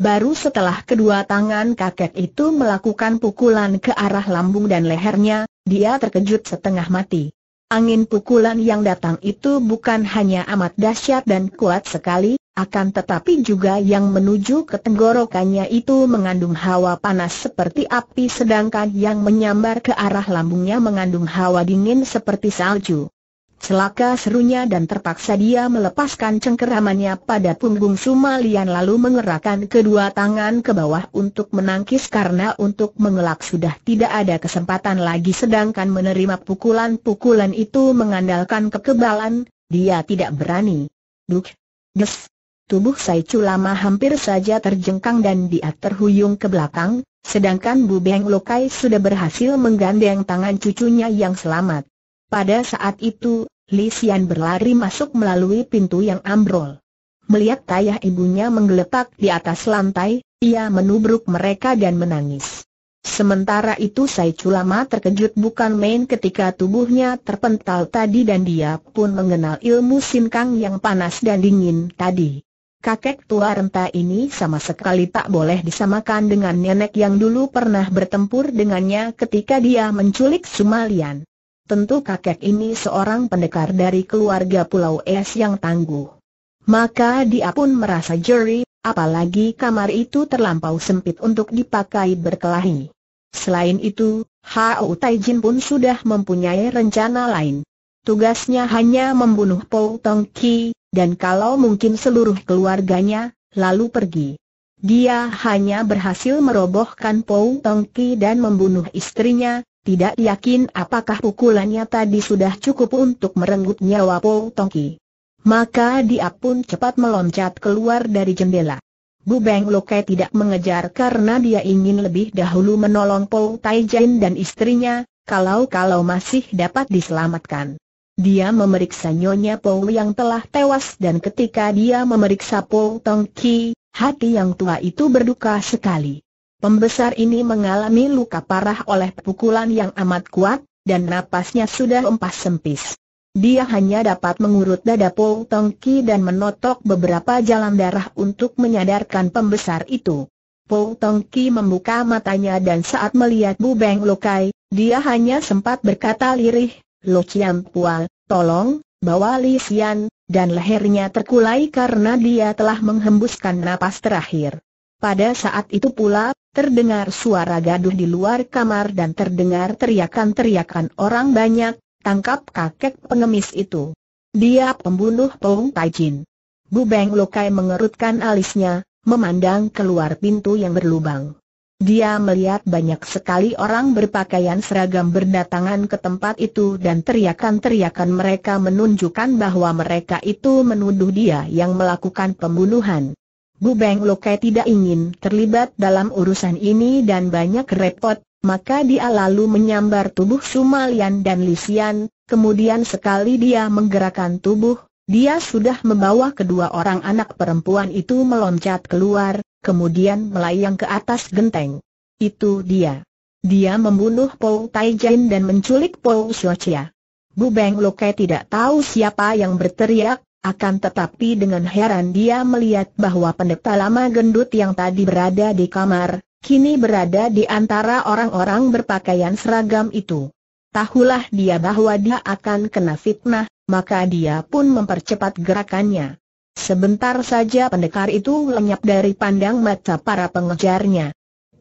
Baru setelah kedua tangan kakek itu melakukan pukulan ke arah lambung dan lehernya, dia terkejut setengah mati. Angin pukulan yang datang itu bukan hanya amat dahsyat dan kuat sekali, akan tetapi juga yang menuju ke tenggorokannya itu mengandung hawa panas seperti api sedangkan yang menyambar ke arah lambungnya mengandung hawa dingin seperti salju. Celaka serunya dan terpaksa dia melepaskan cengkeramannya pada punggung Sumalian lalu mengerahkan kedua tangan ke bawah untuk menangkis karena untuk mengelak sudah tidak ada kesempatan lagi sedangkan menerima pukulan-pukulan itu mengandalkan kekebalan, dia tidak berani. Duk, des. Tubuh Sai Chu lama hampir saja terjengkang dan dia terhuyung ke belakang, sedangkan Bu Beng Lokai sudah berhasil menggandeng tangan cucunya yang selamat. Pada saat itu, Li Xian berlari masuk melalui pintu yang ambrol. Melihat ayah ibunya menggeletak di atas lantai, ia menubruk mereka dan menangis. Sementara itu Sai Culama terkejut bukan main ketika tubuhnya terpental tadi dan dia pun mengenal ilmu sinkang yang panas dan dingin tadi. Kakek tua renta ini sama sekali tak boleh disamakan dengan nenek yang dulu pernah bertempur dengannya ketika dia menculik Sumalian. Tentu kakek ini seorang pendekar dari keluarga Pulau Es yang tangguh. Maka dia pun merasa jeri, apalagi kamar itu terlampau sempit untuk dipakai berkelahi. Selain itu, Hao Taijin pun sudah mempunyai rencana lain. Tugasnya hanya membunuh Po Tong Ki, dan kalau mungkin seluruh keluarganya, lalu pergi. Dia hanya berhasil merobohkan Po Tong Ki dan membunuh istrinya, tidak yakin apakah pukulannya tadi sudah cukup untuk merenggut nyawa Po Tongki. Maka dia pun cepat meloncat keluar dari jendela. Bu Beng Lokai tidak mengejar karena dia ingin lebih dahulu menolong Po Taijin dan istrinya, kalau-kalau masih dapat diselamatkan. Dia memeriksa Nyonya Po yang telah tewas dan ketika dia memeriksa Po Tongki, hati yang tua itu berduka sekali. Pembesar ini mengalami luka parah oleh pukulan yang amat kuat, dan napasnya sudah empas sempis. Dia hanya dapat mengurut dada Paul Tongki dan menotok beberapa jalan darah untuk menyadarkan pembesar itu. Paul Tongki membuka matanya dan saat melihat Bu Beng Lokai, dia hanya sempat berkata lirih, Lo Chiam Pual, tolong, bawa Lisian, dan lehernya terkulai karena dia telah menghembuskan napas terakhir. Pada saat itu pula, terdengar suara gaduh di luar kamar dan terdengar teriakan-teriakan orang banyak, tangkap kakek pengemis itu. Dia pembunuh Pong Tai Jin. Bu Beng Lokai mengerutkan alisnya, memandang keluar pintu yang berlubang. Dia melihat banyak sekali orang berpakaian seragam berdatangan ke tempat itu dan teriakan-teriakan mereka menunjukkan bahwa mereka itu menuduh dia yang melakukan pembunuhan. Bu Beng Lokai tidak ingin terlibat dalam urusan ini dan banyak repot, maka dia lalu menyambar tubuh Sumalian dan Lisian, kemudian sekali dia menggerakkan tubuh, dia sudah membawa kedua orang anak perempuan itu meloncat keluar, kemudian melayang ke atas genteng. Itu dia. Dia membunuh Pou Tai dan menculik Pou Xiao Chia. Bu Beng Lokai tidak tahu siapa yang berteriak, akan tetapi dengan heran dia melihat bahwa pendeta lama gendut yang tadi berada di kamar, kini berada di antara orang-orang berpakaian seragam itu. Tahulah dia bahwa dia akan kena fitnah, maka dia pun mempercepat gerakannya. Sebentar saja pendekar itu lenyap dari pandang mata para pengejarnya.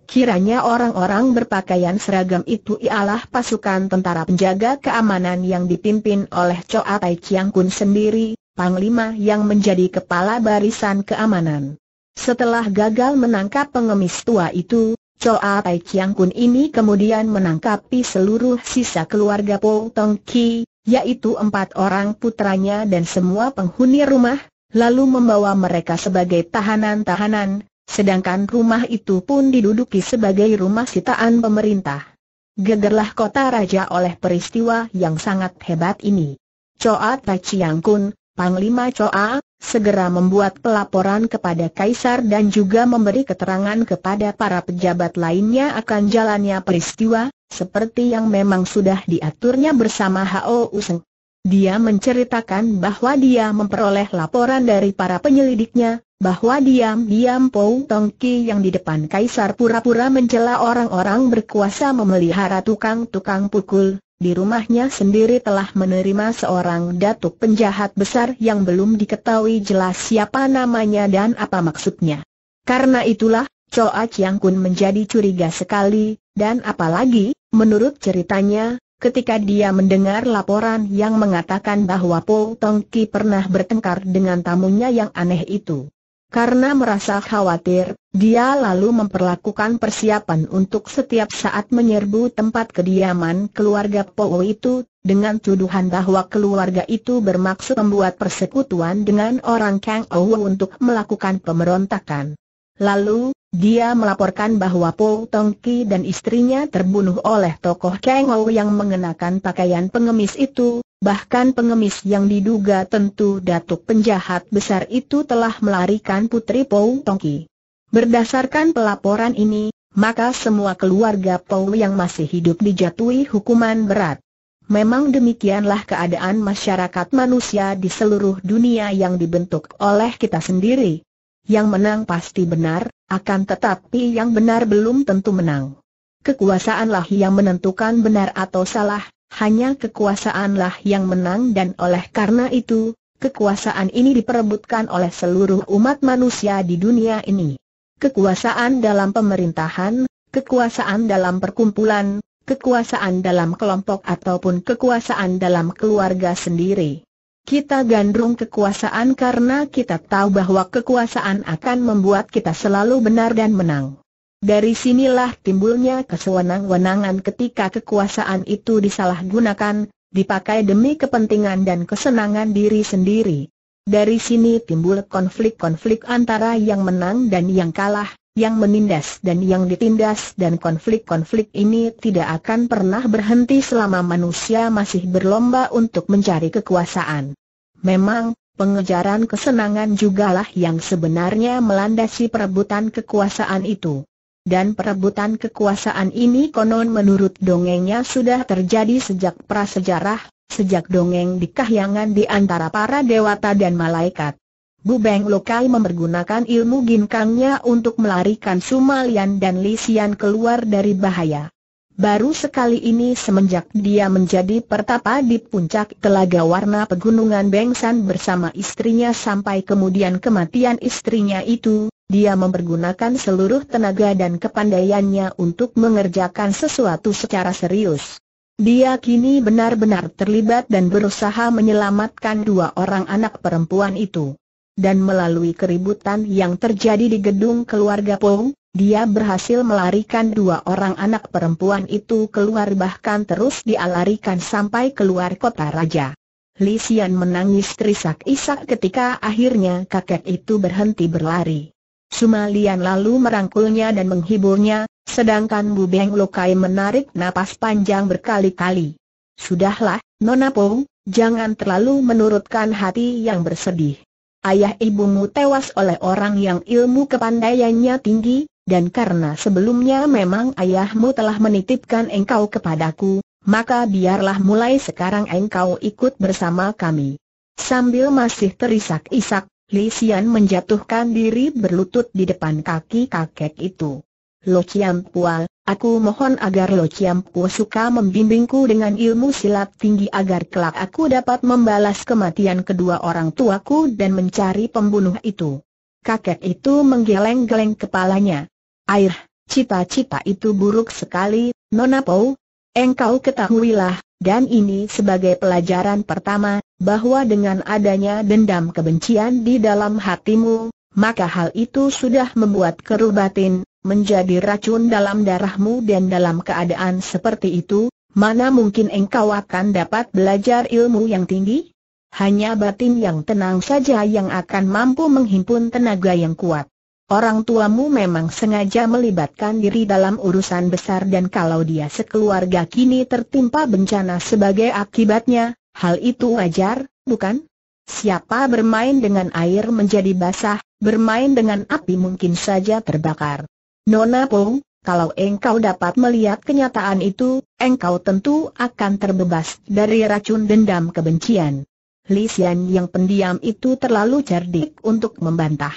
Kiranya orang-orang berpakaian seragam itu ialah pasukan tentara penjaga keamanan yang dipimpin oleh Choa Tai Chiang Kun sendiri, Panglima yang menjadi kepala barisan keamanan. Setelah gagal menangkap pengemis tua itu, Choa Pai Chiang Kun ini kemudian menangkapi seluruh sisa keluarga Po Tong Ki, yaitu empat orang putranya dan semua penghuni rumah, lalu membawa mereka sebagai tahanan-tahanan, sedangkan rumah itu pun diduduki sebagai rumah sitaan pemerintah. Gegerlah kota raja oleh peristiwa yang sangat hebat ini. Choa Pai Chiang Kun, Panglima Choa, segera membuat pelaporan kepada Kaisar dan juga memberi keterangan kepada para pejabat lainnya akan jalannya peristiwa, seperti yang memang sudah diaturnya bersama Hao Useng. Dia menceritakan bahwa dia memperoleh laporan dari para penyelidiknya, bahwa diam-diam Pou Tongki yang di depan Kaisar pura-pura mencela orang-orang berkuasa memelihara tukang-tukang pukul, di rumahnya sendiri telah menerima seorang datuk penjahat besar yang belum diketahui jelas siapa namanya dan apa maksudnya. Karena itulah, Choa Chiang Kun menjadi curiga sekali, dan apalagi, menurut ceritanya, ketika dia mendengar laporan yang mengatakan bahwa Po Tong Ki pernah bertengkar dengan tamunya yang aneh itu. Karena merasa khawatir, dia lalu memperlakukan persiapan untuk setiap saat menyerbu tempat kediaman keluarga Powo itu, dengan tuduhan bahwa keluarga itu bermaksud membuat persekutuan dengan orang Kang Ou untuk melakukan pemberontakan. Lalu, dia melaporkan bahwa Po Tongki dan istrinya terbunuh oleh tokoh Kang Ou yang mengenakan pakaian pengemis itu, bahkan pengemis yang diduga tentu datuk penjahat besar itu telah melarikan putri Po Tongki. Berdasarkan pelaporan ini, maka semua keluarga Paul yang masih hidup dijatuhi hukuman berat. Memang demikianlah keadaan masyarakat manusia di seluruh dunia yang dibentuk oleh kita sendiri. Yang menang pasti benar, akan tetapi yang benar belum tentu menang. Kekuasaanlah yang menentukan benar atau salah, hanya kekuasaanlah yang menang dan oleh karena itu, kekuasaan ini diperebutkan oleh seluruh umat manusia di dunia ini kekuasaan dalam pemerintahan, kekuasaan dalam perkumpulan, kekuasaan dalam kelompok ataupun kekuasaan dalam keluarga sendiri. Kita gandrung kekuasaan karena kita tahu bahwa kekuasaan akan membuat kita selalu benar dan menang. Dari sinilah timbulnya kesewenang-wenangan ketika kekuasaan itu disalahgunakan, dipakai demi kepentingan dan kesenangan diri sendiri. Dari sini timbul konflik-konflik antara yang menang dan yang kalah, yang menindas dan yang ditindas dan konflik-konflik ini tidak akan pernah berhenti selama manusia masih berlomba untuk mencari kekuasaan. Memang, pengejaran kesenangan jugalah yang sebenarnya melandasi perebutan kekuasaan itu. Dan perebutan kekuasaan ini konon menurut dongengnya sudah terjadi sejak prasejarah, Sejak dongeng di kahyangan di antara para dewata dan malaikat. Bu Beng Lokai mempergunakan ilmu ginkangnya untuk melarikan Sumalian dan Lisian keluar dari bahaya. Baru sekali ini semenjak dia menjadi pertapa di puncak telaga warna pegunungan Bengsan bersama istrinya sampai kemudian kematian istrinya itu, dia mempergunakan seluruh tenaga dan kepandaiannya untuk mengerjakan sesuatu secara serius. Dia kini benar-benar terlibat dan berusaha menyelamatkan dua orang anak perempuan itu. Dan melalui keributan yang terjadi di gedung keluarga Pong, dia berhasil melarikan dua orang anak perempuan itu keluar bahkan terus dialarikan sampai keluar kota raja. Li menangis terisak-isak ketika akhirnya kakek itu berhenti berlari. Sumalian lalu merangkulnya dan menghiburnya, sedangkan Bu Beng Lokai menarik napas panjang berkali-kali. Sudahlah, Nona Po, jangan terlalu menurutkan hati yang bersedih. Ayah ibumu tewas oleh orang yang ilmu kepandaiannya tinggi, dan karena sebelumnya memang ayahmu telah menitipkan engkau kepadaku, maka biarlah mulai sekarang engkau ikut bersama kami. Sambil masih terisak-isak, Li Xian menjatuhkan diri berlutut di depan kaki kakek itu. Lo Chiam Pua, aku mohon agar Lo Chiam Pua suka membimbingku dengan ilmu silat tinggi agar kelak aku dapat membalas kematian kedua orang tuaku dan mencari pembunuh itu. Kakek itu menggeleng-geleng kepalanya. Air, cita-cita itu buruk sekali, Nona Pau. Engkau ketahuilah, dan ini sebagai pelajaran pertama, bahwa dengan adanya dendam kebencian di dalam hatimu, maka hal itu sudah membuat keruh batin, menjadi racun dalam darahmu dan dalam keadaan seperti itu, mana mungkin engkau akan dapat belajar ilmu yang tinggi? Hanya batin yang tenang saja yang akan mampu menghimpun tenaga yang kuat. Orang tuamu memang sengaja melibatkan diri dalam urusan besar dan kalau dia sekeluarga kini tertimpa bencana sebagai akibatnya, Hal itu wajar, bukan? Siapa bermain dengan air menjadi basah, bermain dengan api mungkin saja terbakar. Nona Pong, kalau engkau dapat melihat kenyataan itu, engkau tentu akan terbebas dari racun dendam kebencian. Li Xian yang pendiam itu terlalu cerdik untuk membantah.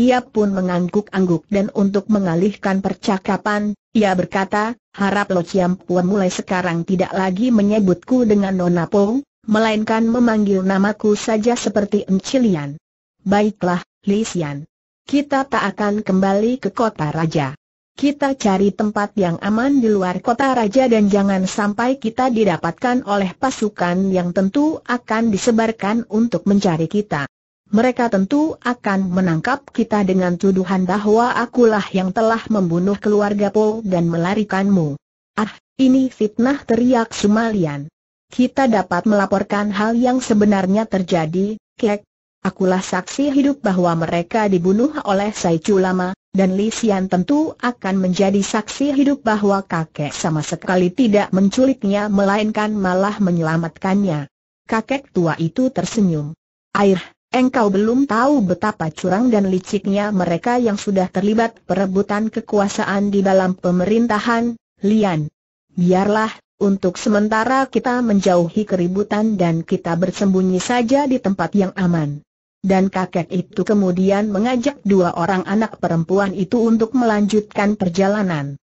Ia pun mengangguk-angguk dan untuk mengalihkan percakapan, ia berkata, harap Lo Chiam Pua mulai sekarang tidak lagi menyebutku dengan Nona Pong, melainkan memanggil namaku saja seperti Encilian. Baiklah, Lisian. Kita tak akan kembali ke kota raja. Kita cari tempat yang aman di luar kota raja dan jangan sampai kita didapatkan oleh pasukan yang tentu akan disebarkan untuk mencari kita. Mereka tentu akan menangkap kita dengan tuduhan bahwa akulah yang telah membunuh keluarga Po dan melarikanmu. Ah, ini fitnah teriak Sumalian kita dapat melaporkan hal yang sebenarnya terjadi, kek. Akulah saksi hidup bahwa mereka dibunuh oleh Sai Lama, dan Li Xian tentu akan menjadi saksi hidup bahwa kakek sama sekali tidak menculiknya melainkan malah menyelamatkannya. Kakek tua itu tersenyum. Air, engkau belum tahu betapa curang dan liciknya mereka yang sudah terlibat perebutan kekuasaan di dalam pemerintahan, Lian. Biarlah, untuk sementara kita menjauhi keributan dan kita bersembunyi saja di tempat yang aman. Dan kakek itu kemudian mengajak dua orang anak perempuan itu untuk melanjutkan perjalanan.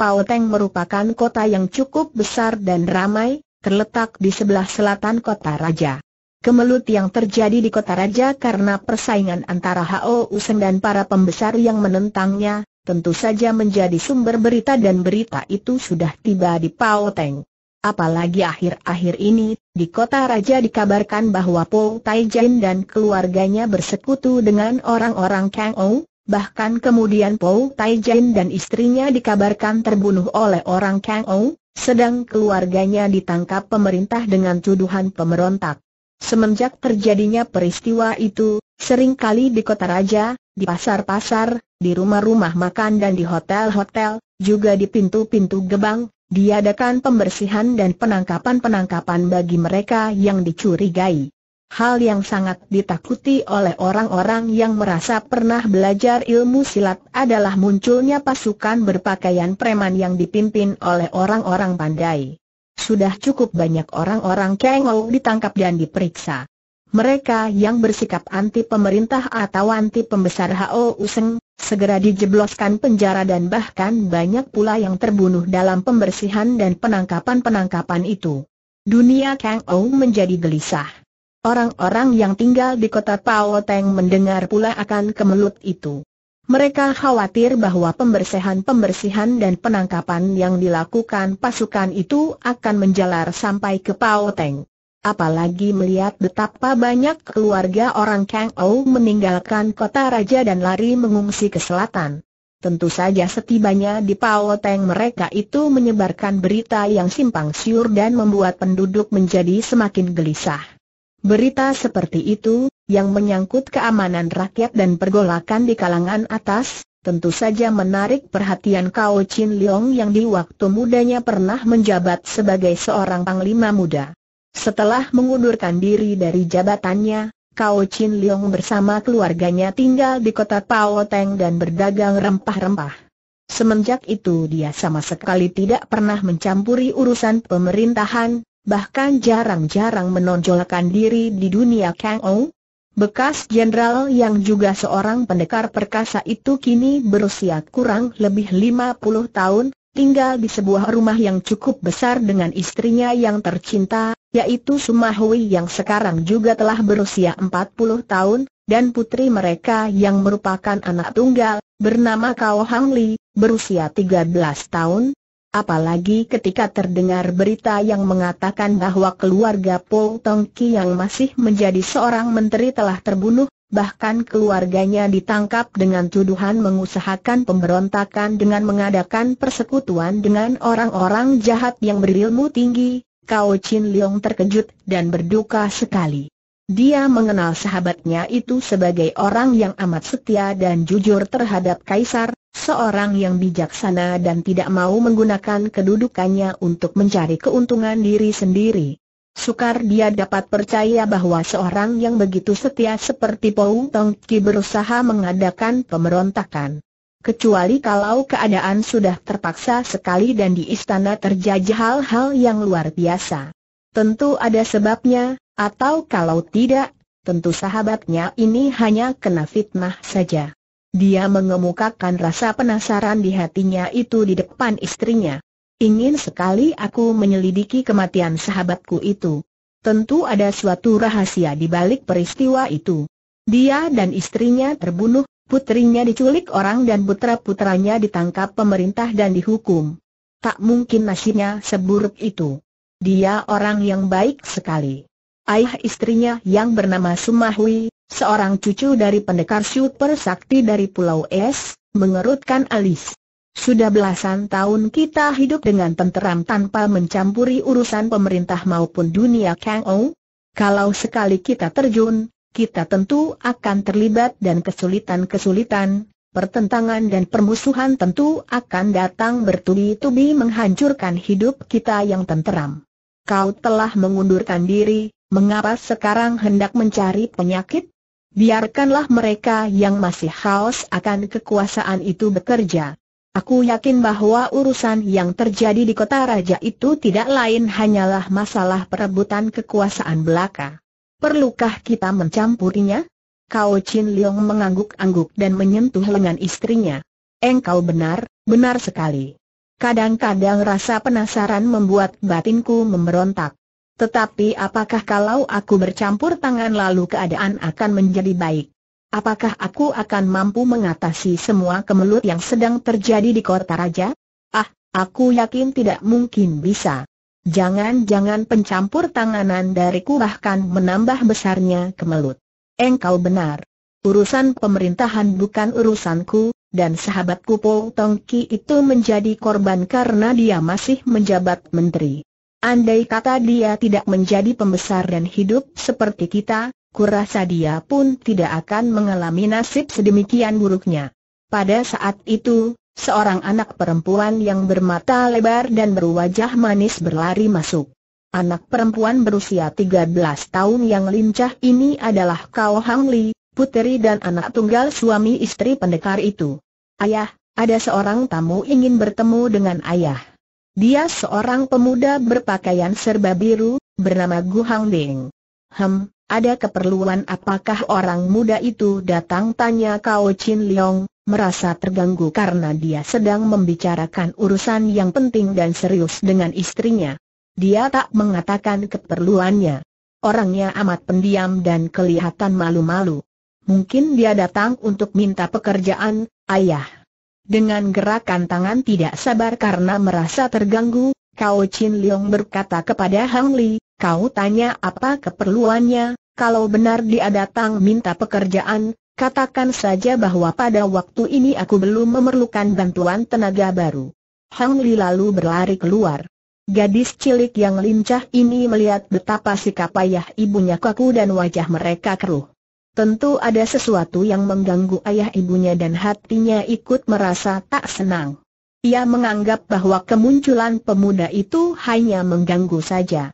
Teng merupakan kota yang cukup besar dan ramai, terletak di sebelah selatan kota raja. Kemelut yang terjadi di kota raja karena persaingan antara Hao Useng dan para pembesar yang menentangnya, tentu saja menjadi sumber berita dan berita itu sudah tiba di Teng. Apalagi akhir-akhir ini, di kota raja dikabarkan bahwa Po Taijin dan keluarganya bersekutu dengan orang-orang Kang Ou, bahkan kemudian Po Taijin dan istrinya dikabarkan terbunuh oleh orang Kang Ou, sedang keluarganya ditangkap pemerintah dengan tuduhan pemberontak. Semenjak terjadinya peristiwa itu, seringkali di kota raja, di pasar-pasar, di rumah-rumah makan dan di hotel-hotel, juga di pintu-pintu gebang, diadakan pembersihan dan penangkapan-penangkapan bagi mereka yang dicurigai. Hal yang sangat ditakuti oleh orang-orang yang merasa pernah belajar ilmu silat adalah munculnya pasukan berpakaian preman yang dipimpin oleh orang-orang pandai. Sudah cukup banyak orang-orang kengol ditangkap dan diperiksa mereka yang bersikap anti pemerintah atau anti pembesar HO Useng, segera dijebloskan penjara dan bahkan banyak pula yang terbunuh dalam pembersihan dan penangkapan-penangkapan itu. Dunia Kang Ou menjadi gelisah. Orang-orang yang tinggal di kota Pao Teng mendengar pula akan kemelut itu. Mereka khawatir bahwa pembersihan-pembersihan dan penangkapan yang dilakukan pasukan itu akan menjalar sampai ke Pao Teng. Apalagi melihat betapa banyak keluarga orang Kang Ou meninggalkan kota raja dan lari mengungsi ke selatan. Tentu saja setibanya di Pao Teng mereka itu menyebarkan berita yang simpang siur dan membuat penduduk menjadi semakin gelisah. Berita seperti itu, yang menyangkut keamanan rakyat dan pergolakan di kalangan atas, tentu saja menarik perhatian Kao Chin Leong yang di waktu mudanya pernah menjabat sebagai seorang panglima muda. Setelah mengundurkan diri dari jabatannya, Kao Chin Leong bersama keluarganya tinggal di kota Pao Teng dan berdagang rempah-rempah. Semenjak itu dia sama sekali tidak pernah mencampuri urusan pemerintahan, bahkan jarang-jarang menonjolkan diri di dunia Kang Ou. Bekas jenderal yang juga seorang pendekar perkasa itu kini berusia kurang lebih 50 tahun, tinggal di sebuah rumah yang cukup besar dengan istrinya yang tercinta, yaitu Sumahui yang sekarang juga telah berusia 40 tahun, dan putri mereka yang merupakan anak tunggal, bernama Kao Hang Li, berusia 13 tahun. Apalagi ketika terdengar berita yang mengatakan bahwa keluarga Po Tong Ki yang masih menjadi seorang menteri telah terbunuh, bahkan keluarganya ditangkap dengan tuduhan mengusahakan pemberontakan dengan mengadakan persekutuan dengan orang-orang jahat yang berilmu tinggi, Kau Chin Leong terkejut dan berduka sekali. Dia mengenal sahabatnya itu sebagai orang yang amat setia dan jujur terhadap kaisar, seorang yang bijaksana dan tidak mau menggunakan kedudukannya untuk mencari keuntungan diri sendiri. Sukar dia dapat percaya bahwa seorang yang begitu setia seperti Pou Tong Ki berusaha mengadakan pemberontakan kecuali kalau keadaan sudah terpaksa sekali dan di istana terjadi hal-hal yang luar biasa. Tentu ada sebabnya, atau kalau tidak, tentu sahabatnya ini hanya kena fitnah saja. Dia mengemukakan rasa penasaran di hatinya itu di depan istrinya. Ingin sekali aku menyelidiki kematian sahabatku itu. Tentu ada suatu rahasia di balik peristiwa itu. Dia dan istrinya terbunuh, putrinya diculik orang dan putra-putranya ditangkap pemerintah dan dihukum. Tak mungkin nasibnya seburuk itu. Dia orang yang baik sekali. Ayah istrinya yang bernama Sumahui, seorang cucu dari pendekar super sakti dari Pulau Es, mengerutkan alis. Sudah belasan tahun kita hidup dengan tenteram tanpa mencampuri urusan pemerintah maupun dunia Kang Ou. Kalau sekali kita terjun, kita tentu akan terlibat dan kesulitan-kesulitan, pertentangan dan permusuhan tentu akan datang bertubi-tubi menghancurkan hidup kita yang tenteram. Kau telah mengundurkan diri, mengapa sekarang hendak mencari penyakit? Biarkanlah mereka yang masih haus akan kekuasaan itu bekerja. Aku yakin bahwa urusan yang terjadi di kota raja itu tidak lain hanyalah masalah perebutan kekuasaan belaka. Perlukah kita mencampurinya? Kau Chin Leong mengangguk-angguk dan menyentuh lengan istrinya. Engkau benar, benar sekali. Kadang-kadang rasa penasaran membuat batinku memberontak. Tetapi apakah kalau aku bercampur tangan lalu keadaan akan menjadi baik? Apakah aku akan mampu mengatasi semua kemelut yang sedang terjadi di kota raja? Ah, aku yakin tidak mungkin bisa. Jangan-jangan pencampur tanganan dariku bahkan menambah besarnya kemelut. Engkau benar. Urusan pemerintahan bukan urusanku, dan sahabatku Po Tongki itu menjadi korban karena dia masih menjabat menteri. Andai kata dia tidak menjadi pembesar dan hidup seperti kita, kurasa dia pun tidak akan mengalami nasib sedemikian buruknya. Pada saat itu, Seorang anak perempuan yang bermata lebar dan berwajah manis berlari masuk. Anak perempuan berusia 13 tahun yang lincah ini adalah Kao Hang Li, puteri dan anak tunggal suami istri pendekar itu. Ayah, ada seorang tamu ingin bertemu dengan ayah. Dia seorang pemuda berpakaian serba biru, bernama Gu Hang Ding. Hem, ada keperluan apakah orang muda itu datang tanya Kao Chin Leong, merasa terganggu karena dia sedang membicarakan urusan yang penting dan serius dengan istrinya. Dia tak mengatakan keperluannya. Orangnya amat pendiam dan kelihatan malu-malu. Mungkin dia datang untuk minta pekerjaan, ayah. Dengan gerakan tangan tidak sabar karena merasa terganggu, Kao Chin Leong berkata kepada Hang Li, Kau tanya apa keperluannya, kalau benar dia datang minta pekerjaan, katakan saja bahwa pada waktu ini aku belum memerlukan bantuan tenaga baru. Hang Li lalu berlari keluar. Gadis cilik yang lincah ini melihat betapa sikap ayah ibunya kaku dan wajah mereka keruh. Tentu ada sesuatu yang mengganggu ayah ibunya dan hatinya ikut merasa tak senang. Ia menganggap bahwa kemunculan pemuda itu hanya mengganggu saja.